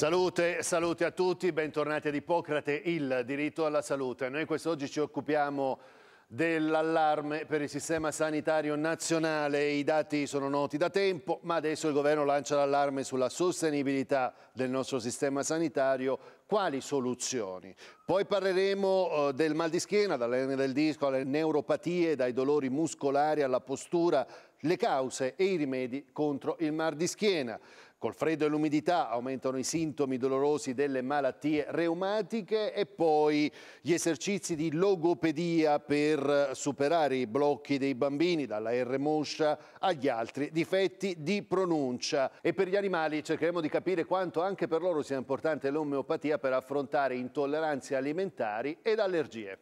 Salute, salute a tutti, bentornati ad Ippocrate, il diritto alla salute. Noi quest'oggi ci occupiamo dell'allarme per il sistema sanitario nazionale. I dati sono noti da tempo, ma adesso il governo lancia l'allarme sulla sostenibilità del nostro sistema sanitario. Quali soluzioni? Poi parleremo eh, del mal di schiena, dall'ernia del disco alle neuropatie, dai dolori muscolari alla postura, le cause e i rimedi contro il mal di schiena. Col freddo e l'umidità aumentano i sintomi dolorosi delle malattie reumatiche e poi gli esercizi di logopedia per superare i blocchi dei bambini dalla R moscia agli altri difetti di pronuncia. E per gli animali cercheremo di capire quanto anche per loro sia importante l'omeopatia per affrontare intolleranze alimentari ed allergie.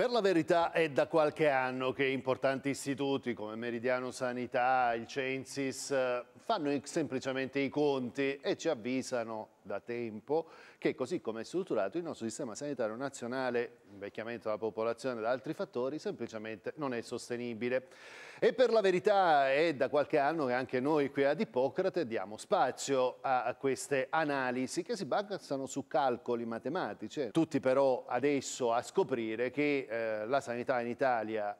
Per la verità è da qualche anno che importanti istituti come Meridiano Sanità, il Censis, eh, fanno semplicemente i conti e ci avvisano da tempo, che così come è strutturato il nostro sistema sanitario nazionale, invecchiamento della popolazione e da altri fattori, semplicemente non è sostenibile. E per la verità è da qualche anno che anche noi qui ad Ippocrate diamo spazio a queste analisi che si basano su calcoli matematici. Tutti però adesso a scoprire che eh, la sanità in Italia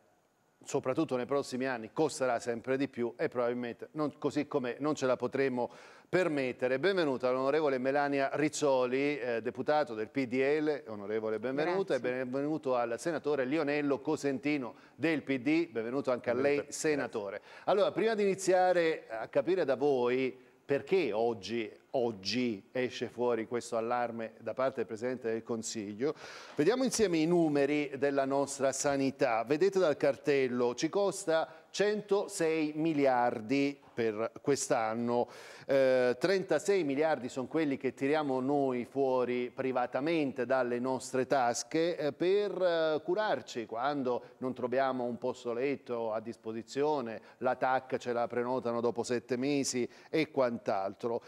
soprattutto nei prossimi anni costerà sempre di più e probabilmente non, così come non ce la potremo permettere. Benvenuta l'onorevole Melania Rizzoli, eh, deputato del PDL, onorevole benvenuta Grazie. e benvenuto al senatore Lionello Cosentino del PD, benvenuto anche a lei senatore. Allora, prima di iniziare a capire da voi perché oggi oggi esce fuori questo allarme da parte del Presidente del Consiglio. Vediamo insieme i numeri della nostra sanità. Vedete dal cartello, ci costa 106 miliardi per quest'anno, eh, 36 miliardi sono quelli che tiriamo noi fuori privatamente dalle nostre tasche eh, per eh, curarci quando non troviamo un posto letto a disposizione, la TAC ce la prenotano dopo sette mesi e quant'altro.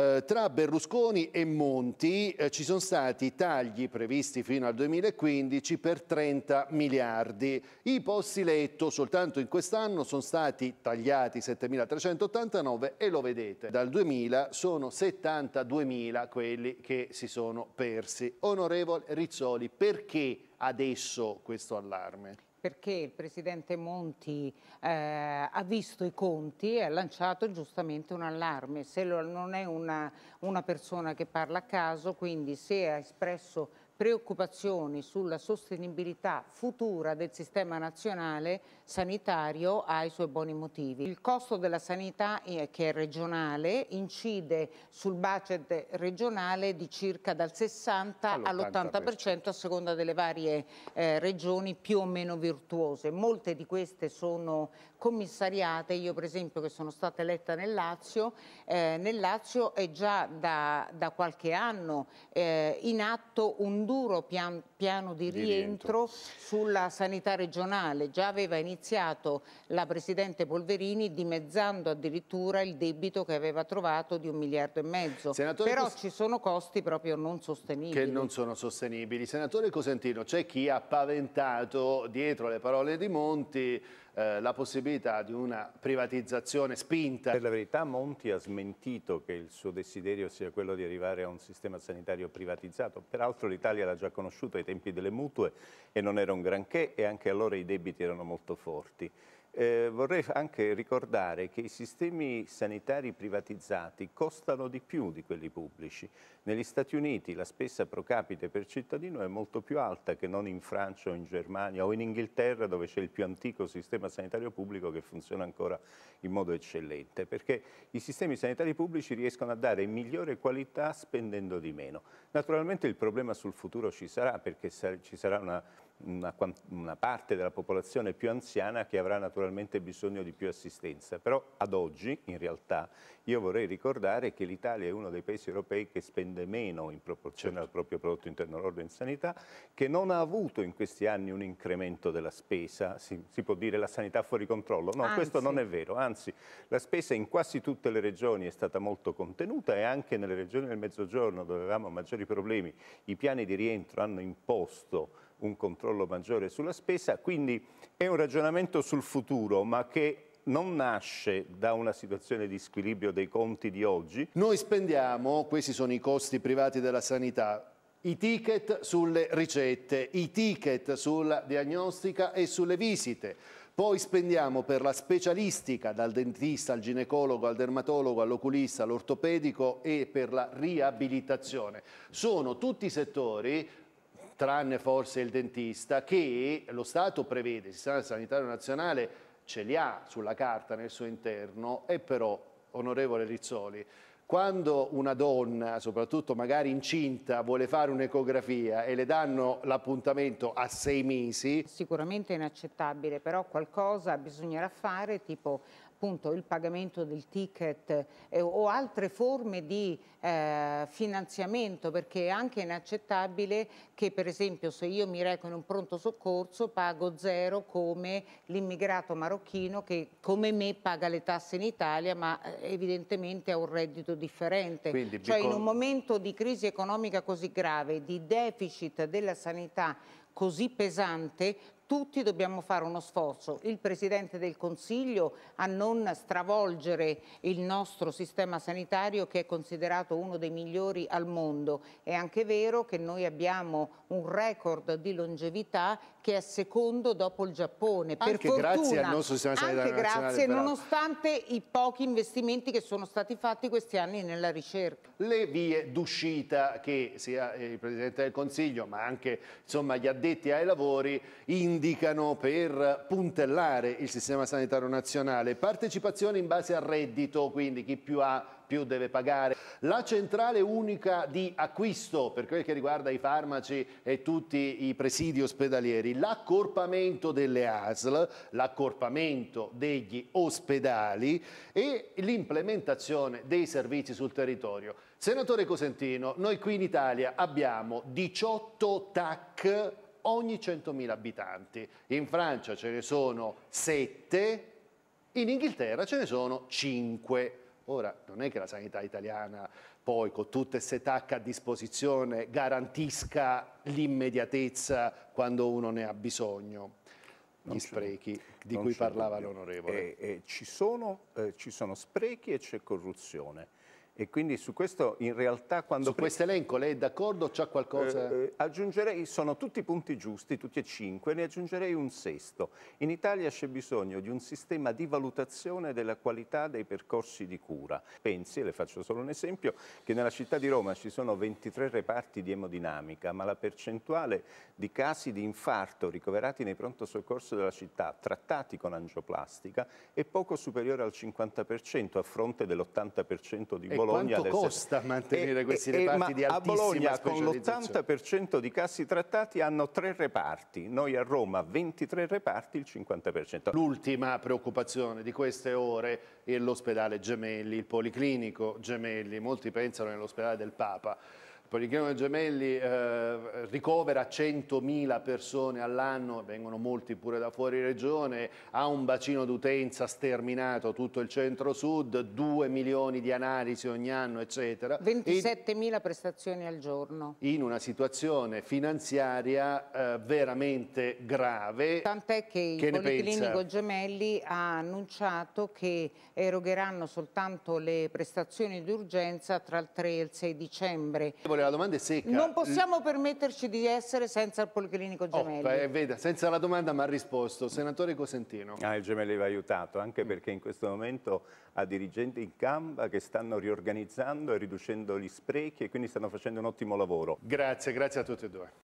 Eh, tra Berlusconi e Monti eh, ci sono stati tagli previsti fino al 2015 per 30 miliardi. I posti letto soltanto in quest'anno sono stati tagliati 7.389 e lo vedete, dal 2000 sono 72.000 quelli che si sono persi. Onorevole Rizzoli, perché adesso questo allarme? perché il Presidente Monti eh, ha visto i conti e ha lanciato giustamente un allarme. Se lo, non è una, una persona che parla a caso, quindi se ha espresso preoccupazioni sulla sostenibilità futura del sistema nazionale sanitario ha i suoi buoni motivi. Il costo della sanità, che è regionale, incide sul budget regionale di circa dal 60 all'80% all a seconda delle varie eh, regioni più o meno virtuose. Molte di queste sono commissariate, io per esempio che sono stata eletta nel Lazio, eh, nel Lazio è già da, da qualche anno eh, in atto un duro pian, piano di, di rientro, rientro sulla sanità regionale, già aveva iniziato iniziato la Presidente Polverini dimezzando addirittura il debito che aveva trovato di un miliardo e mezzo. Senatore Però ci sono costi proprio non sostenibili. Che non sono sostenibili. Senatore Cosentino, c'è chi ha paventato dietro le parole di Monti eh, la possibilità di una privatizzazione spinta. Per la verità Monti ha smentito che il suo desiderio sia quello di arrivare a un sistema sanitario privatizzato, peraltro l'Italia l'ha già conosciuto ai tempi delle mutue e non era un granché e anche allora i debiti erano molto forti. Eh, vorrei anche ricordare che i sistemi sanitari privatizzati costano di più di quelli pubblici. Negli Stati Uniti la spesa pro capite per cittadino è molto più alta che non in Francia o in Germania o in Inghilterra dove c'è il più antico sistema sanitario pubblico che funziona ancora in modo eccellente perché i sistemi sanitari pubblici riescono a dare migliore qualità spendendo di meno. Naturalmente il problema sul futuro ci sarà perché ci sarà una una, una, parte della popolazione più anziana che avrà naturalmente bisogno di più assistenza. Però ad oggi, in realtà, io vorrei ricordare che l'Italia è uno dei paesi europei che spende meno in proporzione certo. al proprio prodotto interno lordo in sanità, che non ha avuto in questi anni un incremento della spesa, si, si può dire la sanità fuori controllo. No, anzi. questo non è vero, anzi la spesa in quasi tutte le regioni è stata molto contenuta e anche nelle regioni del Mezzogiorno dove avevamo maggiori problemi i piani di rientro hanno imposto un controllo maggiore sulla spesa, quindi è un ragionamento sul futuro, ma che non nasce da una situazione di squilibrio dei conti di oggi. Noi spendiamo, questi sono i costi privati della sanità, i ticket sulle ricette, i ticket sulla diagnostica e sulle visite. Poi spendiamo per la specialistica, dal dentista al ginecologo, al dermatologo, all'oculista, all'ortopedico e per la riabilitazione. Sono tutti settori tranne forse il dentista, che lo Stato prevede, il sistema sanitario nazionale ce li ha sulla carta nel suo interno, e però, onorevole Rizzoli, quando una donna, soprattutto magari incinta, vuole fare un'ecografia e le danno l'appuntamento a sei mesi... Sicuramente è inaccettabile, però qualcosa bisognerà fare, tipo appunto il pagamento del ticket eh, o altre forme di eh, finanziamento perché è anche inaccettabile che per esempio se io mi reco in un pronto soccorso pago zero come l'immigrato marocchino che come me paga le tasse in Italia ma eh, evidentemente ha un reddito differente. Quindi, cioè in un momento di crisi economica così grave, di deficit della sanità così pesante, tutti dobbiamo fare uno sforzo, il Presidente del Consiglio a non stravolgere il nostro sistema sanitario che è considerato uno dei migliori al mondo. È anche vero che noi abbiamo un record di longevità che è secondo dopo il Giappone. Per fortuna, grazie al nostro sistema sanitario anche grazie, però. nonostante i pochi investimenti che sono stati fatti questi anni nella ricerca. Le vie d'uscita che sia eh, il Presidente del Consiglio, ma anche insomma, gli addetti ai lavori, indicano per puntellare il sistema sanitario nazionale. Partecipazione in base al reddito, quindi chi più ha più deve pagare. La centrale unica di acquisto per quel che riguarda i farmaci e tutti i presidi ospedalieri, l'accorpamento delle ASL, l'accorpamento degli ospedali e l'implementazione dei servizi sul territorio. Senatore Cosentino, noi qui in Italia abbiamo 18 TAC ogni 100.000 abitanti, in Francia ce ne sono 7, in Inghilterra ce ne sono 5. Ora, non è che la sanità italiana poi con tutte queste tacche a disposizione garantisca l'immediatezza quando uno ne ha bisogno. Gli sprechi di cui parlava l'onorevole. Eh, eh, ci, eh, ci sono sprechi e c'è corruzione. E quindi su questo in realtà quando... Su questo elenco lei è d'accordo o c'è qualcosa... Eh, eh, aggiungerei, sono tutti punti giusti, tutti e cinque, ne aggiungerei un sesto. In Italia c'è bisogno di un sistema di valutazione della qualità dei percorsi di cura. Pensi, le faccio solo un esempio, che nella città di Roma ci sono 23 reparti di emodinamica, ma la percentuale di casi di infarto ricoverati nei pronto soccorso della città trattati con angioplastica è poco superiore al 50% a fronte dell'80% di volontà. Bologna. Quanto costa mantenere e, questi e, reparti di altissima A Bologna con l'80% di cassi trattati hanno tre reparti, noi a Roma 23 reparti, il 50%. L'ultima preoccupazione di queste ore è l'ospedale Gemelli, il policlinico Gemelli, molti pensano nell'ospedale del Papa. Policlinico Gemelli eh, ricovera 100.000 persone all'anno, vengono molti pure da fuori regione, ha un bacino d'utenza sterminato tutto il centro-sud, 2 milioni di analisi ogni anno, eccetera. 27.000 prestazioni al giorno. In una situazione finanziaria eh, veramente grave. Tant'è che, che il Policlinico Gemelli ha annunciato che erogheranno soltanto le prestazioni d'urgenza tra il 3 e il 6 dicembre amore, la domanda è secca. Non possiamo L permetterci di essere senza il Policlinico oh, Gemelli. Oh, veda, senza la domanda mi ha risposto. Senatore Cosentino. Ah, il Gemelli va aiutato, anche mm. perché in questo momento ha dirigenti in gamba che stanno riorganizzando e riducendo gli sprechi e quindi stanno facendo un ottimo lavoro. Grazie, grazie a tutti e due.